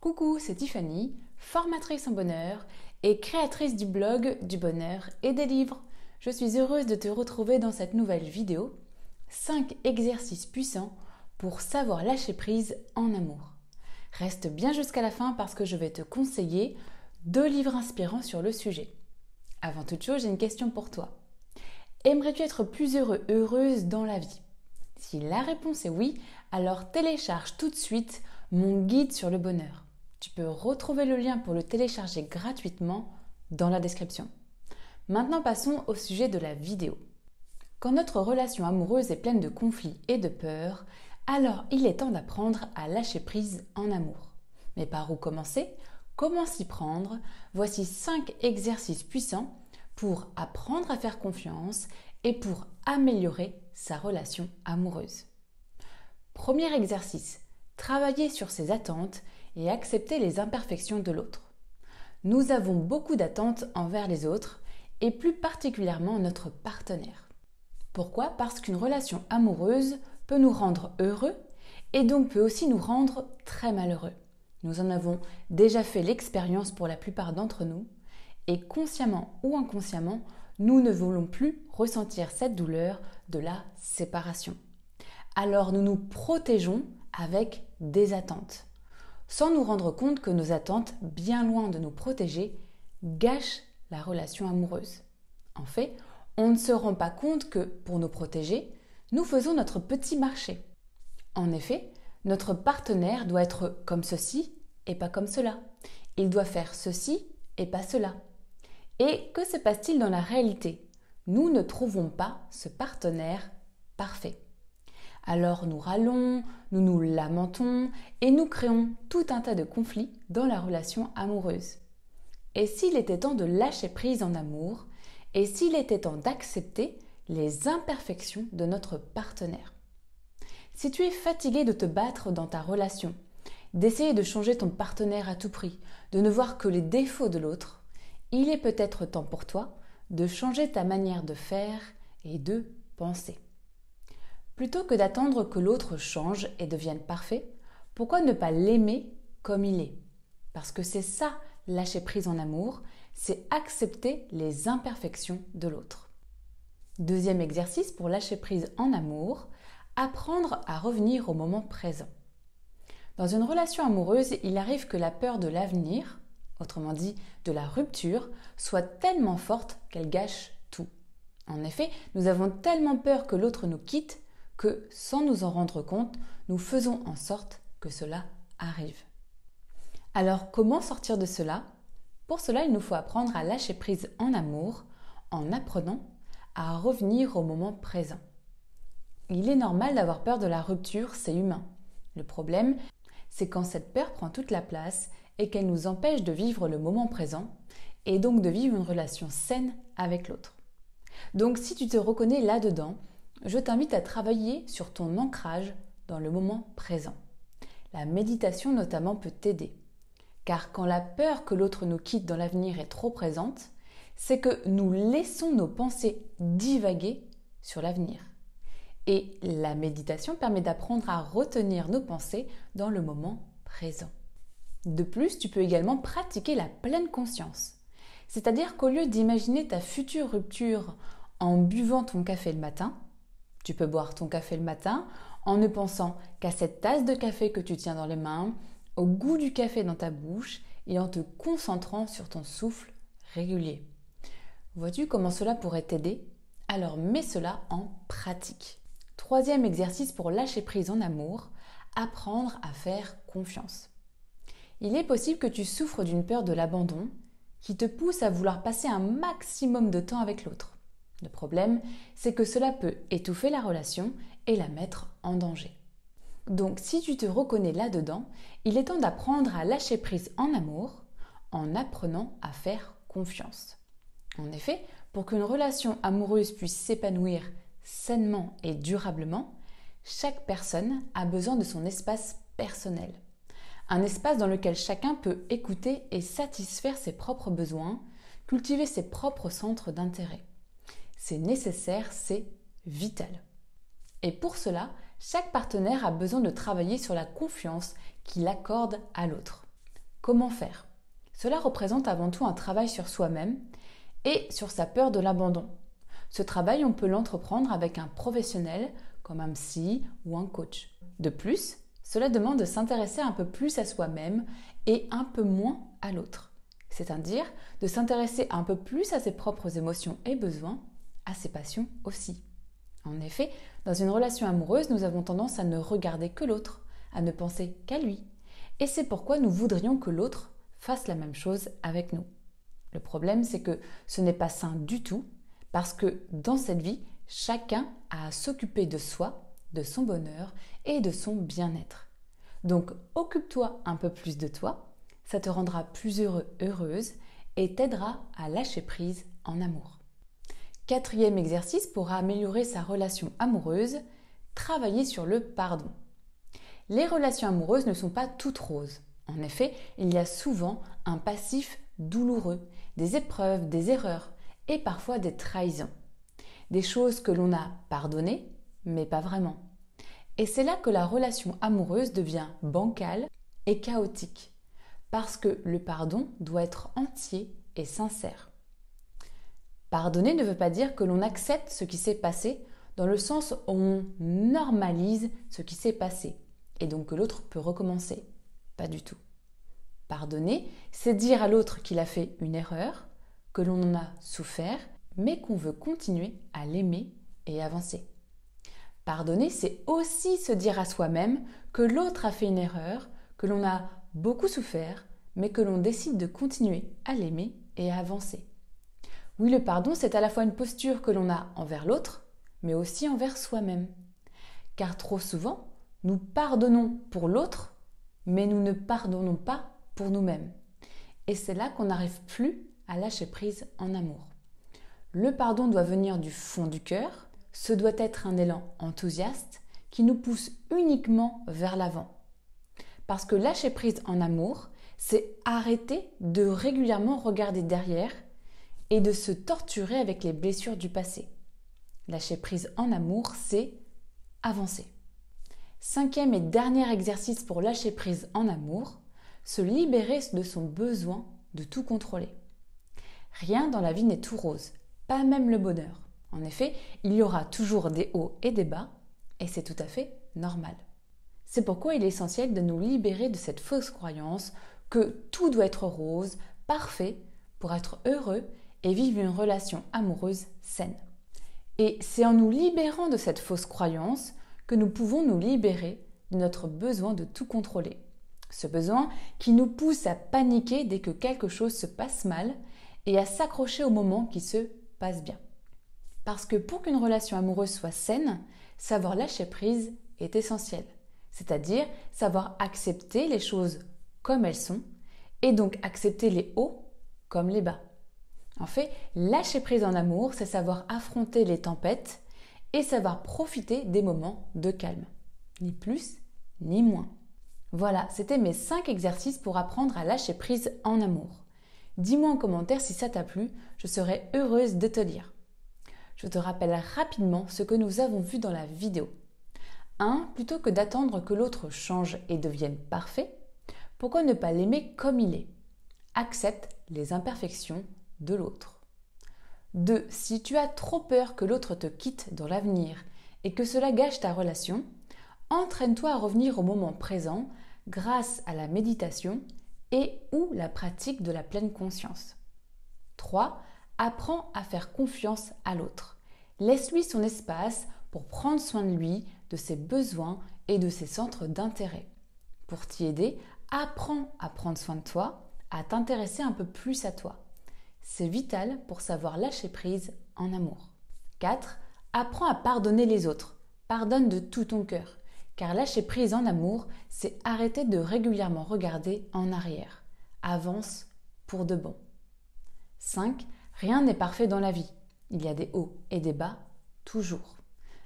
Coucou, c'est Tiffany, formatrice en bonheur et créatrice du blog du bonheur et des livres. Je suis heureuse de te retrouver dans cette nouvelle vidéo 5 exercices puissants pour savoir lâcher prise en amour. Reste bien jusqu'à la fin parce que je vais te conseiller deux livres inspirants sur le sujet. Avant toute chose, j'ai une question pour toi. Aimerais-tu être plus heureux, heureuse dans la vie Si la réponse est oui, alors télécharge tout de suite mon guide sur le bonheur. Tu peux retrouver le lien pour le télécharger gratuitement dans la description. Maintenant passons au sujet de la vidéo. Quand notre relation amoureuse est pleine de conflits et de peurs, alors il est temps d'apprendre à lâcher prise en amour. Mais par où commencer Comment s'y prendre Voici 5 exercices puissants pour apprendre à faire confiance et pour améliorer sa relation amoureuse. Premier exercice, travailler sur ses attentes et accepter les imperfections de l'autre. Nous avons beaucoup d'attentes envers les autres et plus particulièrement notre partenaire. Pourquoi Parce qu'une relation amoureuse peut nous rendre heureux et donc peut aussi nous rendre très malheureux. Nous en avons déjà fait l'expérience pour la plupart d'entre nous et consciemment ou inconsciemment, nous ne voulons plus ressentir cette douleur de la séparation. Alors nous nous protégeons avec des attentes sans nous rendre compte que nos attentes, bien loin de nous protéger, gâchent la relation amoureuse. En fait, on ne se rend pas compte que, pour nous protéger, nous faisons notre petit marché. En effet, notre partenaire doit être comme ceci et pas comme cela. Il doit faire ceci et pas cela. Et que se passe-t-il dans la réalité Nous ne trouvons pas ce partenaire parfait. Alors nous râlons, nous nous lamentons et nous créons tout un tas de conflits dans la relation amoureuse. Et s'il était temps de lâcher prise en amour, et s'il était temps d'accepter les imperfections de notre partenaire. Si tu es fatigué de te battre dans ta relation, d'essayer de changer ton partenaire à tout prix, de ne voir que les défauts de l'autre, il est peut-être temps pour toi de changer ta manière de faire et de penser. Plutôt que d'attendre que l'autre change et devienne parfait, pourquoi ne pas l'aimer comme il est Parce que c'est ça, lâcher prise en amour, c'est accepter les imperfections de l'autre. Deuxième exercice pour lâcher prise en amour, apprendre à revenir au moment présent. Dans une relation amoureuse, il arrive que la peur de l'avenir, autrement dit de la rupture, soit tellement forte qu'elle gâche tout. En effet, nous avons tellement peur que l'autre nous quitte que, sans nous en rendre compte, nous faisons en sorte que cela arrive. Alors comment sortir de cela Pour cela, il nous faut apprendre à lâcher prise en amour en apprenant à revenir au moment présent. Il est normal d'avoir peur de la rupture, c'est humain. Le problème, c'est quand cette peur prend toute la place et qu'elle nous empêche de vivre le moment présent et donc de vivre une relation saine avec l'autre. Donc si tu te reconnais là-dedans, je t'invite à travailler sur ton ancrage dans le moment présent. La méditation notamment peut t'aider. Car quand la peur que l'autre nous quitte dans l'avenir est trop présente, c'est que nous laissons nos pensées divaguer sur l'avenir. Et la méditation permet d'apprendre à retenir nos pensées dans le moment présent. De plus, tu peux également pratiquer la pleine conscience. C'est-à-dire qu'au lieu d'imaginer ta future rupture en buvant ton café le matin, tu peux boire ton café le matin en ne pensant qu'à cette tasse de café que tu tiens dans les mains, au goût du café dans ta bouche et en te concentrant sur ton souffle régulier. Vois-tu comment cela pourrait t'aider Alors mets cela en pratique. Troisième exercice pour lâcher prise en amour, apprendre à faire confiance. Il est possible que tu souffres d'une peur de l'abandon qui te pousse à vouloir passer un maximum de temps avec l'autre. Le problème, c'est que cela peut étouffer la relation et la mettre en danger. Donc si tu te reconnais là-dedans, il est temps d'apprendre à lâcher prise en amour en apprenant à faire confiance. En effet, pour qu'une relation amoureuse puisse s'épanouir sainement et durablement, chaque personne a besoin de son espace personnel. Un espace dans lequel chacun peut écouter et satisfaire ses propres besoins, cultiver ses propres centres d'intérêt c'est nécessaire, c'est vital. Et pour cela, chaque partenaire a besoin de travailler sur la confiance qu'il accorde à l'autre. Comment faire Cela représente avant tout un travail sur soi-même et sur sa peur de l'abandon. Ce travail, on peut l'entreprendre avec un professionnel comme un psy ou un coach. De plus, cela demande de s'intéresser un peu plus à soi-même et un peu moins à l'autre. C'est-à-dire de s'intéresser un peu plus à ses propres émotions et besoins ses passions aussi. En effet, dans une relation amoureuse, nous avons tendance à ne regarder que l'autre, à ne penser qu'à lui. Et c'est pourquoi nous voudrions que l'autre fasse la même chose avec nous. Le problème, c'est que ce n'est pas sain du tout, parce que dans cette vie, chacun a à s'occuper de soi, de son bonheur et de son bien-être. Donc occupe-toi un peu plus de toi, ça te rendra plus heureux, heureuse et t'aidera à lâcher prise en amour. Quatrième exercice pour améliorer sa relation amoureuse, travailler sur le pardon. Les relations amoureuses ne sont pas toutes roses. En effet, il y a souvent un passif douloureux, des épreuves, des erreurs et parfois des trahisons. Des choses que l'on a pardonnées, mais pas vraiment. Et c'est là que la relation amoureuse devient bancale et chaotique, parce que le pardon doit être entier et sincère. Pardonner ne veut pas dire que l'on accepte ce qui s'est passé, dans le sens où on normalise ce qui s'est passé, et donc que l'autre peut recommencer. Pas du tout. Pardonner, c'est dire à l'autre qu'il a fait une erreur, que l'on en a souffert, mais qu'on veut continuer à l'aimer et avancer. Pardonner, c'est aussi se dire à soi-même que l'autre a fait une erreur, que l'on a beaucoup souffert, mais que l'on décide de continuer à l'aimer et à avancer. Oui, le pardon, c'est à la fois une posture que l'on a envers l'autre, mais aussi envers soi-même. Car trop souvent, nous pardonnons pour l'autre, mais nous ne pardonnons pas pour nous-mêmes. Et c'est là qu'on n'arrive plus à lâcher prise en amour. Le pardon doit venir du fond du cœur, ce doit être un élan enthousiaste qui nous pousse uniquement vers l'avant. Parce que lâcher prise en amour, c'est arrêter de régulièrement regarder derrière et de se torturer avec les blessures du passé. Lâcher prise en amour, c'est avancer. Cinquième et dernier exercice pour lâcher prise en amour, se libérer de son besoin de tout contrôler. Rien dans la vie n'est tout rose, pas même le bonheur. En effet, il y aura toujours des hauts et des bas, et c'est tout à fait normal. C'est pourquoi il est essentiel de nous libérer de cette fausse croyance que tout doit être rose, parfait, pour être heureux et vivre une relation amoureuse saine. Et c'est en nous libérant de cette fausse croyance que nous pouvons nous libérer de notre besoin de tout contrôler. Ce besoin qui nous pousse à paniquer dès que quelque chose se passe mal et à s'accrocher au moment qui se passe bien. Parce que pour qu'une relation amoureuse soit saine, savoir lâcher prise est essentiel. C'est-à-dire savoir accepter les choses comme elles sont et donc accepter les hauts comme les bas. En fait, lâcher prise en amour, c'est savoir affronter les tempêtes et savoir profiter des moments de calme. Ni plus, ni moins. Voilà, c'était mes 5 exercices pour apprendre à lâcher prise en amour. Dis-moi en commentaire si ça t'a plu, je serai heureuse de te lire. Je te rappelle rapidement ce que nous avons vu dans la vidéo. 1. Plutôt que d'attendre que l'autre change et devienne parfait, pourquoi ne pas l'aimer comme il est Accepte les imperfections de l'autre. 2. Si tu as trop peur que l'autre te quitte dans l'avenir et que cela gâche ta relation, entraîne-toi à revenir au moment présent grâce à la méditation et ou la pratique de la pleine conscience. 3. Apprends à faire confiance à l'autre. Laisse-lui son espace pour prendre soin de lui, de ses besoins et de ses centres d'intérêt. Pour t'y aider, apprends à prendre soin de toi, à t'intéresser un peu plus à toi. C'est vital pour savoir lâcher prise en amour. 4. Apprends à pardonner les autres. Pardonne de tout ton cœur. Car lâcher prise en amour, c'est arrêter de régulièrement regarder en arrière. Avance pour de bon. 5. Rien n'est parfait dans la vie. Il y a des hauts et des bas, toujours.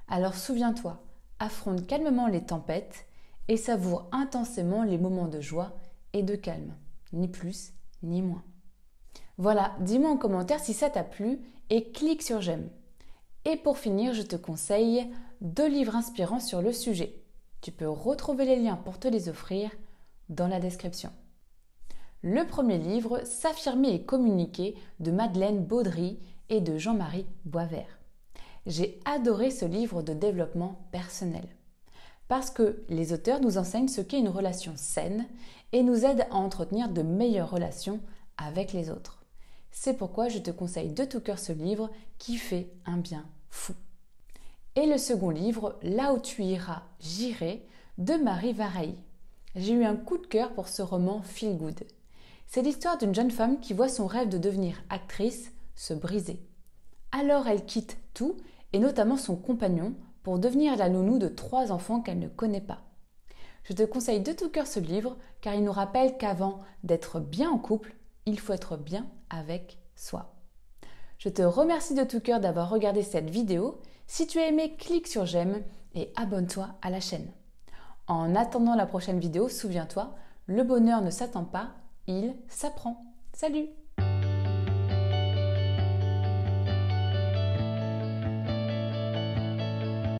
Alors souviens-toi, affronte calmement les tempêtes et savoure intensément les moments de joie et de calme, ni plus ni moins. Voilà, dis-moi en commentaire si ça t'a plu et clique sur j'aime. Et pour finir, je te conseille deux livres inspirants sur le sujet. Tu peux retrouver les liens pour te les offrir dans la description. Le premier livre, S'affirmer et communiquer de Madeleine Baudry et de Jean-Marie Boisvert. J'ai adoré ce livre de développement personnel. Parce que les auteurs nous enseignent ce qu'est une relation saine et nous aident à entretenir de meilleures relations avec les autres. C'est pourquoi je te conseille de tout cœur ce livre qui fait un bien fou. Et le second livre, Là où tu iras, j'irai, de Marie Vareille. J'ai eu un coup de cœur pour ce roman Feel Good. C'est l'histoire d'une jeune femme qui voit son rêve de devenir actrice se briser. Alors elle quitte tout, et notamment son compagnon, pour devenir la nounou de trois enfants qu'elle ne connaît pas. Je te conseille de tout cœur ce livre car il nous rappelle qu'avant d'être bien en couple, il faut être bien avec soi. Je te remercie de tout cœur d'avoir regardé cette vidéo. Si tu as aimé, clique sur j'aime et abonne-toi à la chaîne. En attendant la prochaine vidéo, souviens-toi, le bonheur ne s'attend pas, il s'apprend. Salut